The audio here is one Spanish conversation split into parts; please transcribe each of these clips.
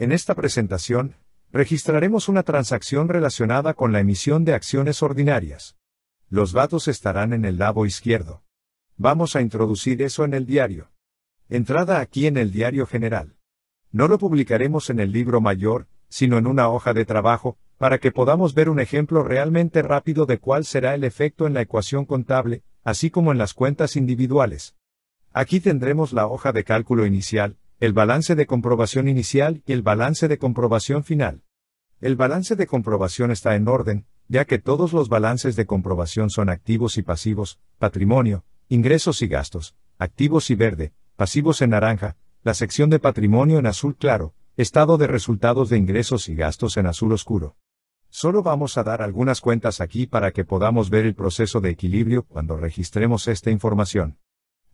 En esta presentación, registraremos una transacción relacionada con la emisión de acciones ordinarias. Los datos estarán en el lado izquierdo. Vamos a introducir eso en el diario. Entrada aquí en el diario general. No lo publicaremos en el libro mayor, sino en una hoja de trabajo, para que podamos ver un ejemplo realmente rápido de cuál será el efecto en la ecuación contable, así como en las cuentas individuales. Aquí tendremos la hoja de cálculo inicial, el balance de comprobación inicial y el balance de comprobación final. El balance de comprobación está en orden, ya que todos los balances de comprobación son activos y pasivos, patrimonio, ingresos y gastos, activos y verde, pasivos en naranja, la sección de patrimonio en azul claro, estado de resultados de ingresos y gastos en azul oscuro. Solo vamos a dar algunas cuentas aquí para que podamos ver el proceso de equilibrio cuando registremos esta información.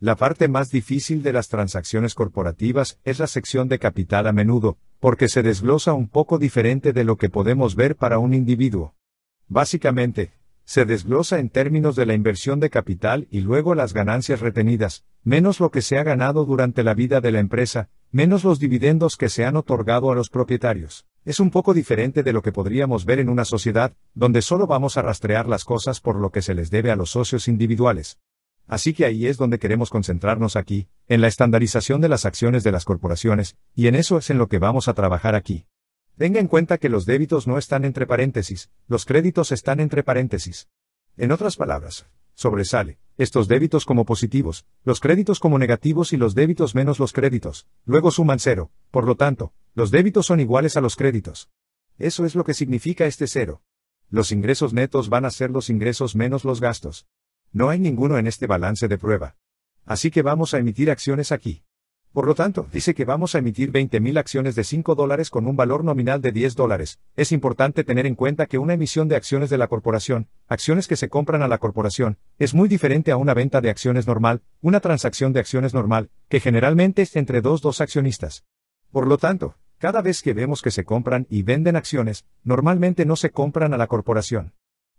La parte más difícil de las transacciones corporativas es la sección de capital a menudo, porque se desglosa un poco diferente de lo que podemos ver para un individuo. Básicamente, se desglosa en términos de la inversión de capital y luego las ganancias retenidas, menos lo que se ha ganado durante la vida de la empresa, menos los dividendos que se han otorgado a los propietarios. Es un poco diferente de lo que podríamos ver en una sociedad, donde solo vamos a rastrear las cosas por lo que se les debe a los socios individuales. Así que ahí es donde queremos concentrarnos aquí, en la estandarización de las acciones de las corporaciones, y en eso es en lo que vamos a trabajar aquí. Tenga en cuenta que los débitos no están entre paréntesis, los créditos están entre paréntesis. En otras palabras, sobresale, estos débitos como positivos, los créditos como negativos y los débitos menos los créditos, luego suman cero, por lo tanto, los débitos son iguales a los créditos. Eso es lo que significa este cero. Los ingresos netos van a ser los ingresos menos los gastos. No hay ninguno en este balance de prueba. Así que vamos a emitir acciones aquí. Por lo tanto, dice que vamos a emitir 20.000 acciones de 5 dólares con un valor nominal de 10 dólares. Es importante tener en cuenta que una emisión de acciones de la corporación, acciones que se compran a la corporación, es muy diferente a una venta de acciones normal, una transacción de acciones normal, que generalmente es entre dos dos accionistas. Por lo tanto, cada vez que vemos que se compran y venden acciones, normalmente no se compran a la corporación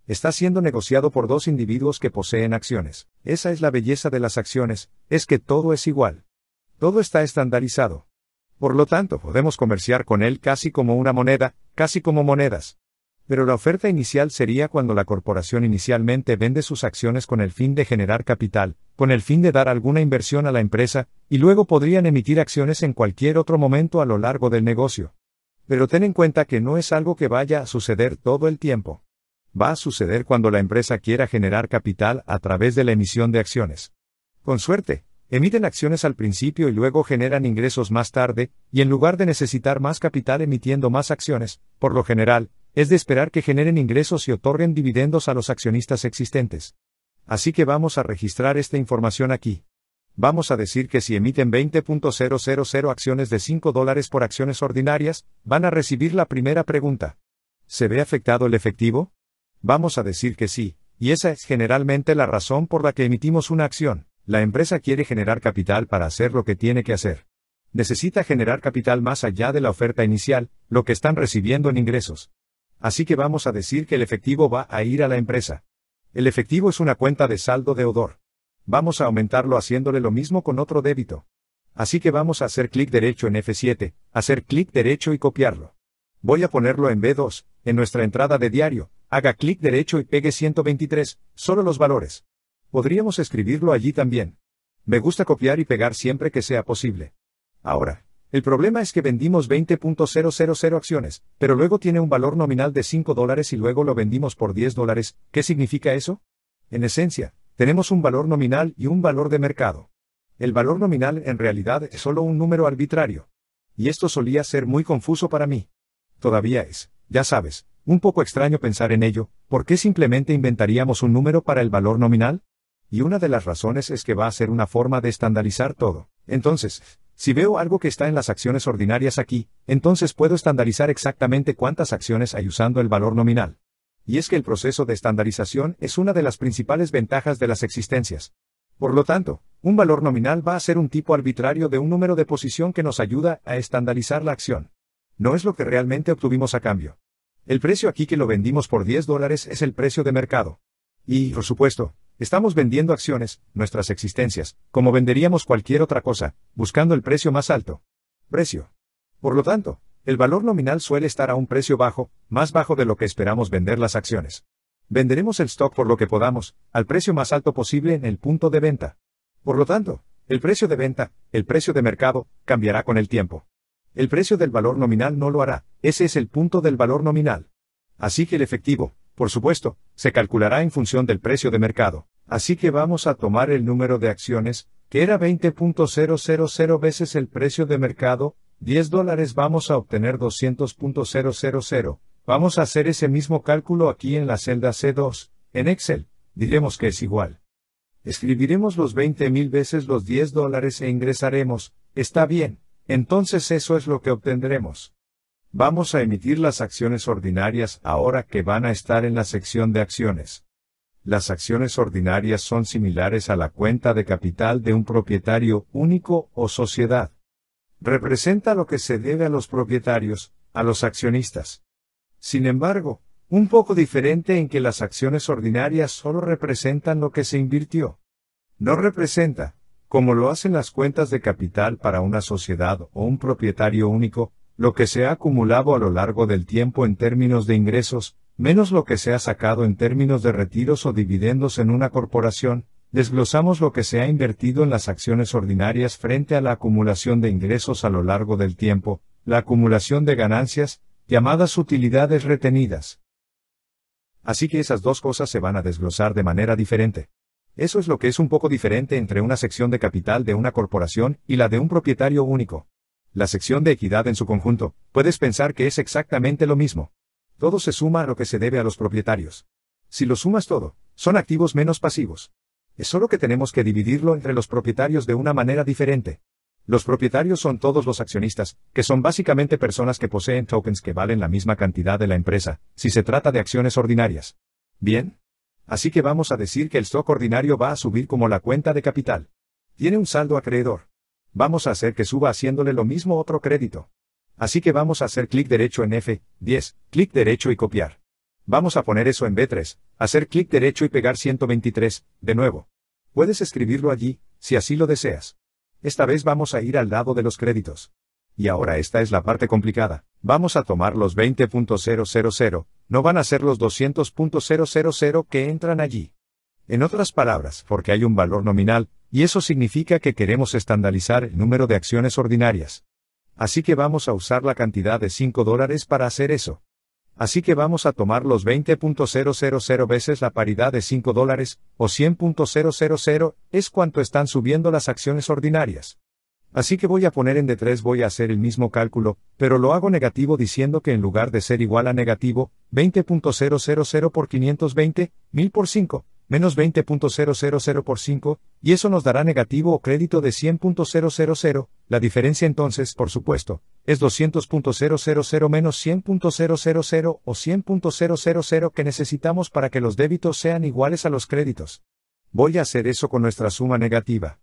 está siendo negociado por dos individuos que poseen acciones. Esa es la belleza de las acciones, es que todo es igual. Todo está estandarizado. Por lo tanto, podemos comerciar con él casi como una moneda, casi como monedas. Pero la oferta inicial sería cuando la corporación inicialmente vende sus acciones con el fin de generar capital, con el fin de dar alguna inversión a la empresa, y luego podrían emitir acciones en cualquier otro momento a lo largo del negocio. Pero ten en cuenta que no es algo que vaya a suceder todo el tiempo va a suceder cuando la empresa quiera generar capital a través de la emisión de acciones. Con suerte, emiten acciones al principio y luego generan ingresos más tarde, y en lugar de necesitar más capital emitiendo más acciones, por lo general, es de esperar que generen ingresos y otorguen dividendos a los accionistas existentes. Así que vamos a registrar esta información aquí. Vamos a decir que si emiten 20.000 acciones de 5 dólares por acciones ordinarias, van a recibir la primera pregunta. ¿Se ve afectado el efectivo? vamos a decir que sí, y esa es generalmente la razón por la que emitimos una acción. La empresa quiere generar capital para hacer lo que tiene que hacer. Necesita generar capital más allá de la oferta inicial, lo que están recibiendo en ingresos. Así que vamos a decir que el efectivo va a ir a la empresa. El efectivo es una cuenta de saldo de odor. Vamos a aumentarlo haciéndole lo mismo con otro débito. Así que vamos a hacer clic derecho en F7, hacer clic derecho y copiarlo. Voy a ponerlo en B2, en nuestra entrada de diario, Haga clic derecho y pegue 123, solo los valores. Podríamos escribirlo allí también. Me gusta copiar y pegar siempre que sea posible. Ahora, el problema es que vendimos 20.000 acciones, pero luego tiene un valor nominal de 5 dólares y luego lo vendimos por 10 dólares. ¿Qué significa eso? En esencia, tenemos un valor nominal y un valor de mercado. El valor nominal en realidad es solo un número arbitrario. Y esto solía ser muy confuso para mí. Todavía es, ya sabes, un poco extraño pensar en ello, ¿por qué simplemente inventaríamos un número para el valor nominal? Y una de las razones es que va a ser una forma de estandarizar todo. Entonces, si veo algo que está en las acciones ordinarias aquí, entonces puedo estandarizar exactamente cuántas acciones hay usando el valor nominal. Y es que el proceso de estandarización es una de las principales ventajas de las existencias. Por lo tanto, un valor nominal va a ser un tipo arbitrario de un número de posición que nos ayuda a estandarizar la acción. No es lo que realmente obtuvimos a cambio. El precio aquí que lo vendimos por 10 dólares es el precio de mercado. Y, por supuesto, estamos vendiendo acciones, nuestras existencias, como venderíamos cualquier otra cosa, buscando el precio más alto. Precio. Por lo tanto, el valor nominal suele estar a un precio bajo, más bajo de lo que esperamos vender las acciones. Venderemos el stock por lo que podamos, al precio más alto posible en el punto de venta. Por lo tanto, el precio de venta, el precio de mercado, cambiará con el tiempo. El precio del valor nominal no lo hará, ese es el punto del valor nominal. Así que el efectivo, por supuesto, se calculará en función del precio de mercado. Así que vamos a tomar el número de acciones, que era 20.000 veces el precio de mercado, 10 dólares vamos a obtener 200.000. Vamos a hacer ese mismo cálculo aquí en la celda C2, en Excel, diremos que es igual. Escribiremos los 20.000 veces los 10 dólares e ingresaremos, está bien, entonces eso es lo que obtendremos. Vamos a emitir las acciones ordinarias ahora que van a estar en la sección de acciones. Las acciones ordinarias son similares a la cuenta de capital de un propietario único o sociedad. Representa lo que se debe a los propietarios, a los accionistas. Sin embargo, un poco diferente en que las acciones ordinarias solo representan lo que se invirtió. No representa, como lo hacen las cuentas de capital para una sociedad o un propietario único, lo que se ha acumulado a lo largo del tiempo en términos de ingresos, menos lo que se ha sacado en términos de retiros o dividendos en una corporación, desglosamos lo que se ha invertido en las acciones ordinarias frente a la acumulación de ingresos a lo largo del tiempo, la acumulación de ganancias, llamadas utilidades retenidas. Así que esas dos cosas se van a desglosar de manera diferente. Eso es lo que es un poco diferente entre una sección de capital de una corporación y la de un propietario único. La sección de equidad en su conjunto, puedes pensar que es exactamente lo mismo. Todo se suma a lo que se debe a los propietarios. Si lo sumas todo, son activos menos pasivos. Es solo que tenemos que dividirlo entre los propietarios de una manera diferente. Los propietarios son todos los accionistas, que son básicamente personas que poseen tokens que valen la misma cantidad de la empresa, si se trata de acciones ordinarias. Bien. Así que vamos a decir que el stock ordinario va a subir como la cuenta de capital. Tiene un saldo acreedor. Vamos a hacer que suba haciéndole lo mismo otro crédito. Así que vamos a hacer clic derecho en F10, clic derecho y copiar. Vamos a poner eso en B3, hacer clic derecho y pegar 123, de nuevo. Puedes escribirlo allí, si así lo deseas. Esta vez vamos a ir al lado de los créditos. Y ahora esta es la parte complicada. Vamos a tomar los 20.000, no van a ser los 200.000 que entran allí. En otras palabras, porque hay un valor nominal, y eso significa que queremos estandarizar el número de acciones ordinarias. Así que vamos a usar la cantidad de 5 dólares para hacer eso. Así que vamos a tomar los 20.000 veces la paridad de 5 dólares, o 100.000, es cuanto están subiendo las acciones ordinarias. Así que voy a poner en D3 voy a hacer el mismo cálculo, pero lo hago negativo diciendo que en lugar de ser igual a negativo, 20.000 por 520, 1000 por 5, menos 20.000 por 5, y eso nos dará negativo o crédito de 100.000, la diferencia entonces, por supuesto, es 200.000 menos 100.000 o 100.000 que necesitamos para que los débitos sean iguales a los créditos. Voy a hacer eso con nuestra suma negativa.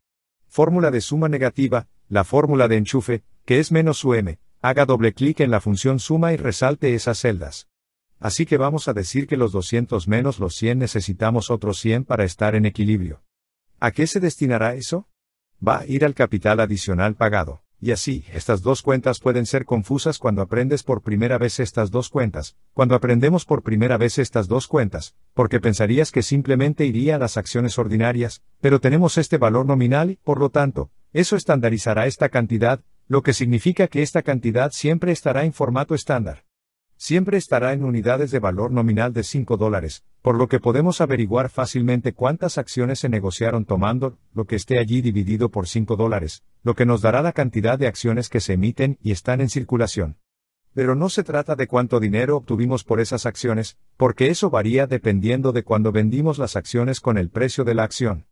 Fórmula de suma negativa, la fórmula de enchufe, que es menos m, haga doble clic en la función suma y resalte esas celdas. Así que vamos a decir que los 200 menos los 100 necesitamos otros 100 para estar en equilibrio. ¿A qué se destinará eso? Va a ir al capital adicional pagado. Y así, estas dos cuentas pueden ser confusas cuando aprendes por primera vez estas dos cuentas, cuando aprendemos por primera vez estas dos cuentas, porque pensarías que simplemente iría a las acciones ordinarias, pero tenemos este valor nominal y, por lo tanto, eso estandarizará esta cantidad, lo que significa que esta cantidad siempre estará en formato estándar. Siempre estará en unidades de valor nominal de 5 dólares, por lo que podemos averiguar fácilmente cuántas acciones se negociaron tomando lo que esté allí dividido por 5 dólares, lo que nos dará la cantidad de acciones que se emiten y están en circulación. Pero no se trata de cuánto dinero obtuvimos por esas acciones, porque eso varía dependiendo de cuando vendimos las acciones con el precio de la acción.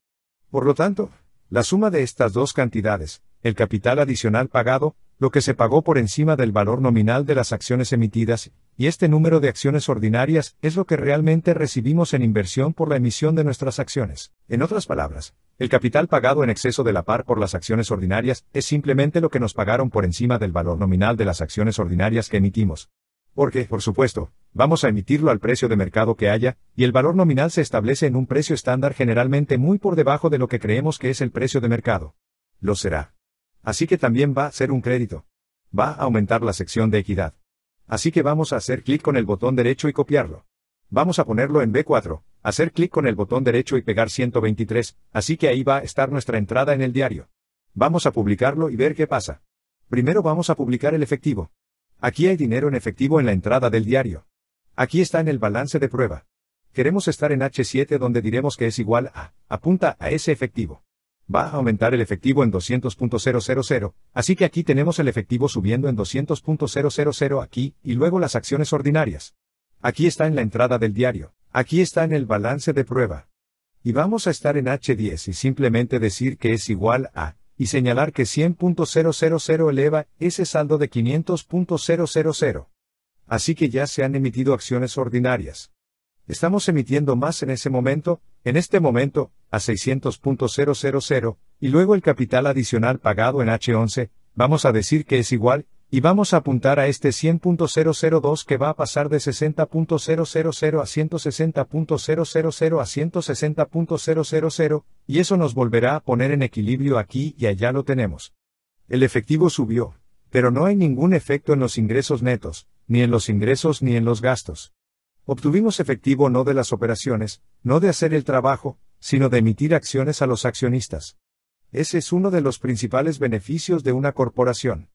Por lo tanto, la suma de estas dos cantidades, el capital adicional pagado, lo que se pagó por encima del valor nominal de las acciones emitidas, y este número de acciones ordinarias es lo que realmente recibimos en inversión por la emisión de nuestras acciones. En otras palabras, el capital pagado en exceso de la par por las acciones ordinarias es simplemente lo que nos pagaron por encima del valor nominal de las acciones ordinarias que emitimos. Porque, por supuesto, vamos a emitirlo al precio de mercado que haya, y el valor nominal se establece en un precio estándar generalmente muy por debajo de lo que creemos que es el precio de mercado. Lo será. Así que también va a ser un crédito. Va a aumentar la sección de equidad. Así que vamos a hacer clic con el botón derecho y copiarlo. Vamos a ponerlo en B4, hacer clic con el botón derecho y pegar 123, así que ahí va a estar nuestra entrada en el diario. Vamos a publicarlo y ver qué pasa. Primero vamos a publicar el efectivo. Aquí hay dinero en efectivo en la entrada del diario. Aquí está en el balance de prueba. Queremos estar en H7 donde diremos que es igual a, apunta a ese efectivo. Va a aumentar el efectivo en 200.000, así que aquí tenemos el efectivo subiendo en 200.000 aquí, y luego las acciones ordinarias. Aquí está en la entrada del diario, aquí está en el balance de prueba. Y vamos a estar en H10 y simplemente decir que es igual a, y señalar que 100.000 eleva ese saldo de 500.000. Así que ya se han emitido acciones ordinarias. Estamos emitiendo más en ese momento, en este momento, a 600.000, y luego el capital adicional pagado en H11, vamos a decir que es igual, y vamos a apuntar a este 100.002 que va a pasar de 60.000 a 160.000 a 160.000, y eso nos volverá a poner en equilibrio aquí y allá lo tenemos. El efectivo subió, pero no hay ningún efecto en los ingresos netos, ni en los ingresos ni en los gastos. Obtuvimos efectivo no de las operaciones, no de hacer el trabajo, sino de emitir acciones a los accionistas. Ese es uno de los principales beneficios de una corporación.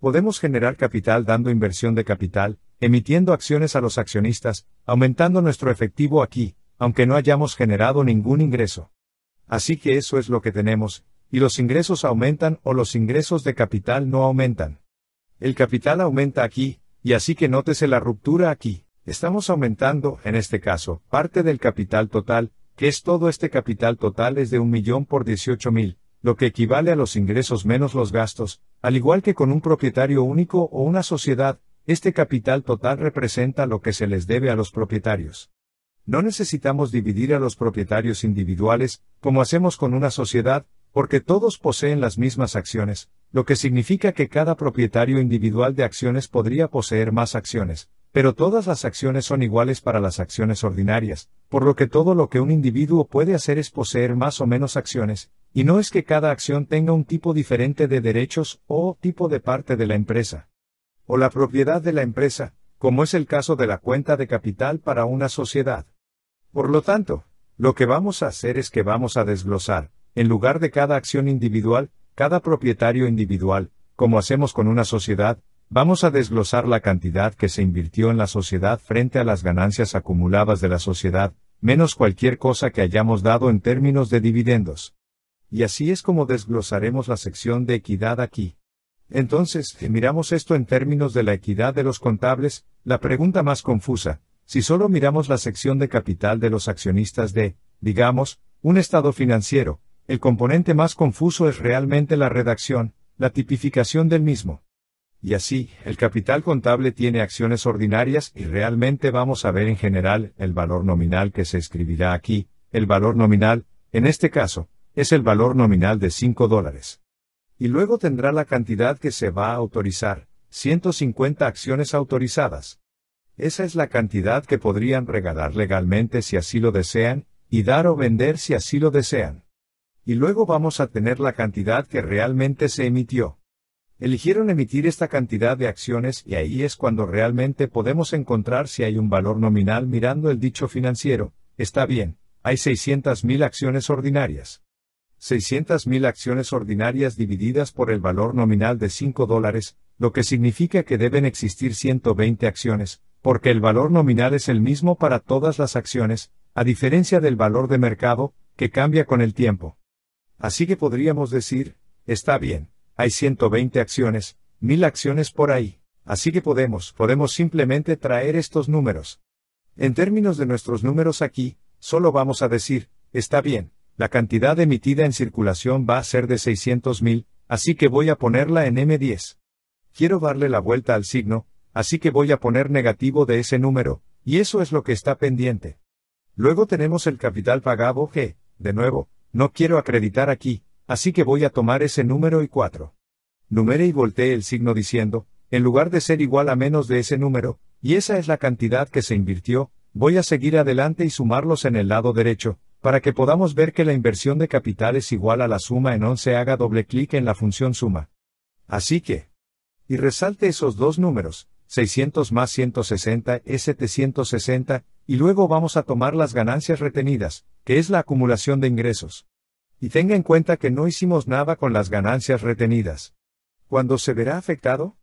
Podemos generar capital dando inversión de capital, emitiendo acciones a los accionistas, aumentando nuestro efectivo aquí, aunque no hayamos generado ningún ingreso. Así que eso es lo que tenemos, y los ingresos aumentan o los ingresos de capital no aumentan. El capital aumenta aquí, y así que nótese la ruptura aquí. Estamos aumentando, en este caso, parte del capital total, que es todo este capital total es de un millón por 18 mil, lo que equivale a los ingresos menos los gastos, al igual que con un propietario único o una sociedad, este capital total representa lo que se les debe a los propietarios. No necesitamos dividir a los propietarios individuales, como hacemos con una sociedad, porque todos poseen las mismas acciones, lo que significa que cada propietario individual de acciones podría poseer más acciones, pero todas las acciones son iguales para las acciones ordinarias, por lo que todo lo que un individuo puede hacer es poseer más o menos acciones, y no es que cada acción tenga un tipo diferente de derechos o tipo de parte de la empresa. O la propiedad de la empresa, como es el caso de la cuenta de capital para una sociedad. Por lo tanto, lo que vamos a hacer es que vamos a desglosar, en lugar de cada acción individual, cada propietario individual, como hacemos con una sociedad, vamos a desglosar la cantidad que se invirtió en la sociedad frente a las ganancias acumuladas de la sociedad, menos cualquier cosa que hayamos dado en términos de dividendos. Y así es como desglosaremos la sección de equidad aquí. Entonces, si miramos esto en términos de la equidad de los contables, la pregunta más confusa, si solo miramos la sección de capital de los accionistas de, digamos, un estado financiero, el componente más confuso es realmente la redacción, la tipificación del mismo. Y así, el capital contable tiene acciones ordinarias y realmente vamos a ver en general el valor nominal que se escribirá aquí. El valor nominal, en este caso, es el valor nominal de 5 dólares. Y luego tendrá la cantidad que se va a autorizar, 150 acciones autorizadas. Esa es la cantidad que podrían regalar legalmente si así lo desean, y dar o vender si así lo desean. Y luego vamos a tener la cantidad que realmente se emitió. Eligieron emitir esta cantidad de acciones y ahí es cuando realmente podemos encontrar si hay un valor nominal mirando el dicho financiero. Está bien, hay 600.000 acciones ordinarias. 600.000 acciones ordinarias divididas por el valor nominal de 5 dólares, lo que significa que deben existir 120 acciones, porque el valor nominal es el mismo para todas las acciones, a diferencia del valor de mercado, que cambia con el tiempo. Así que podríamos decir, está bien, hay 120 acciones, 1000 acciones por ahí, así que podemos, podemos simplemente traer estos números. En términos de nuestros números aquí, solo vamos a decir, está bien, la cantidad emitida en circulación va a ser de 600.000, así que voy a ponerla en M10 quiero darle la vuelta al signo, así que voy a poner negativo de ese número, y eso es lo que está pendiente. Luego tenemos el capital pagado que, de nuevo, no quiero acreditar aquí, así que voy a tomar ese número y 4. Numere y voltee el signo diciendo, en lugar de ser igual a menos de ese número, y esa es la cantidad que se invirtió, voy a seguir adelante y sumarlos en el lado derecho, para que podamos ver que la inversión de capital es igual a la suma en 11 haga doble clic en la función suma. Así que, y resalte esos dos números, 600 más 160 es 760, y luego vamos a tomar las ganancias retenidas, que es la acumulación de ingresos. Y tenga en cuenta que no hicimos nada con las ganancias retenidas. ¿Cuándo se verá afectado?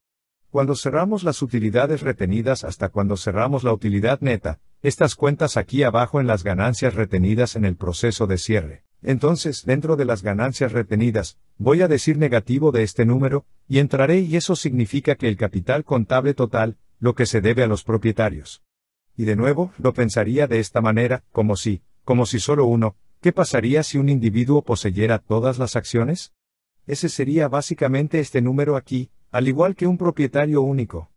Cuando cerramos las utilidades retenidas hasta cuando cerramos la utilidad neta, estas cuentas aquí abajo en las ganancias retenidas en el proceso de cierre. Entonces, dentro de las ganancias retenidas, voy a decir negativo de este número, y entraré y eso significa que el capital contable total, lo que se debe a los propietarios. Y de nuevo, lo pensaría de esta manera, como si, como si solo uno, ¿qué pasaría si un individuo poseyera todas las acciones? Ese sería básicamente este número aquí, al igual que un propietario único.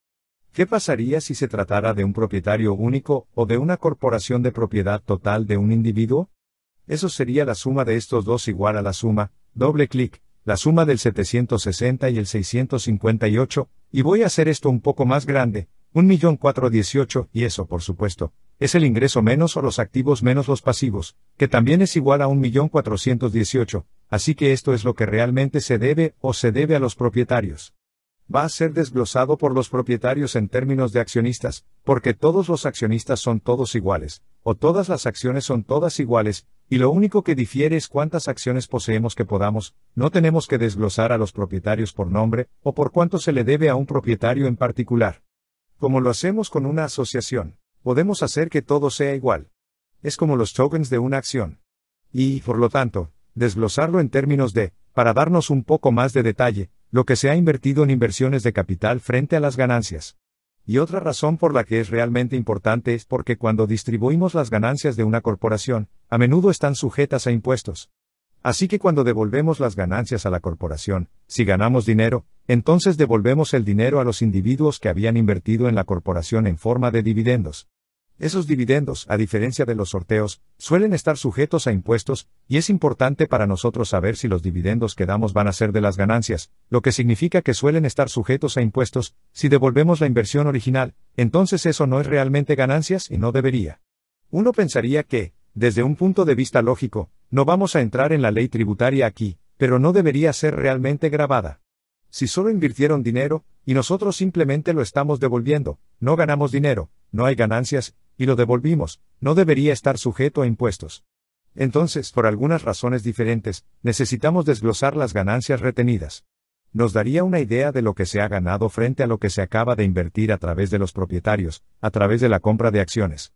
¿Qué pasaría si se tratara de un propietario único o de una corporación de propiedad total de un individuo? Eso sería la suma de estos dos igual a la suma, doble clic, la suma del 760 y el 658, y voy a hacer esto un poco más grande, 1.418, y eso por supuesto, es el ingreso menos o los activos menos los pasivos, que también es igual a 1.418, así que esto es lo que realmente se debe o se debe a los propietarios. Va a ser desglosado por los propietarios en términos de accionistas, porque todos los accionistas son todos iguales, o todas las acciones son todas iguales, y lo único que difiere es cuántas acciones poseemos que podamos, no tenemos que desglosar a los propietarios por nombre, o por cuánto se le debe a un propietario en particular. Como lo hacemos con una asociación, podemos hacer que todo sea igual. Es como los tokens de una acción. Y, por lo tanto, desglosarlo en términos de, para darnos un poco más de detalle, lo que se ha invertido en inversiones de capital frente a las ganancias. Y otra razón por la que es realmente importante es porque cuando distribuimos las ganancias de una corporación, a menudo están sujetas a impuestos. Así que cuando devolvemos las ganancias a la corporación, si ganamos dinero, entonces devolvemos el dinero a los individuos que habían invertido en la corporación en forma de dividendos. Esos dividendos, a diferencia de los sorteos, suelen estar sujetos a impuestos, y es importante para nosotros saber si los dividendos que damos van a ser de las ganancias, lo que significa que suelen estar sujetos a impuestos, si devolvemos la inversión original, entonces eso no es realmente ganancias y no debería. Uno pensaría que, desde un punto de vista lógico, no vamos a entrar en la ley tributaria aquí, pero no debería ser realmente grabada. Si solo invirtieron dinero, y nosotros simplemente lo estamos devolviendo, no ganamos dinero, no hay ganancias, y lo devolvimos, no debería estar sujeto a impuestos. Entonces, por algunas razones diferentes, necesitamos desglosar las ganancias retenidas. Nos daría una idea de lo que se ha ganado frente a lo que se acaba de invertir a través de los propietarios, a través de la compra de acciones.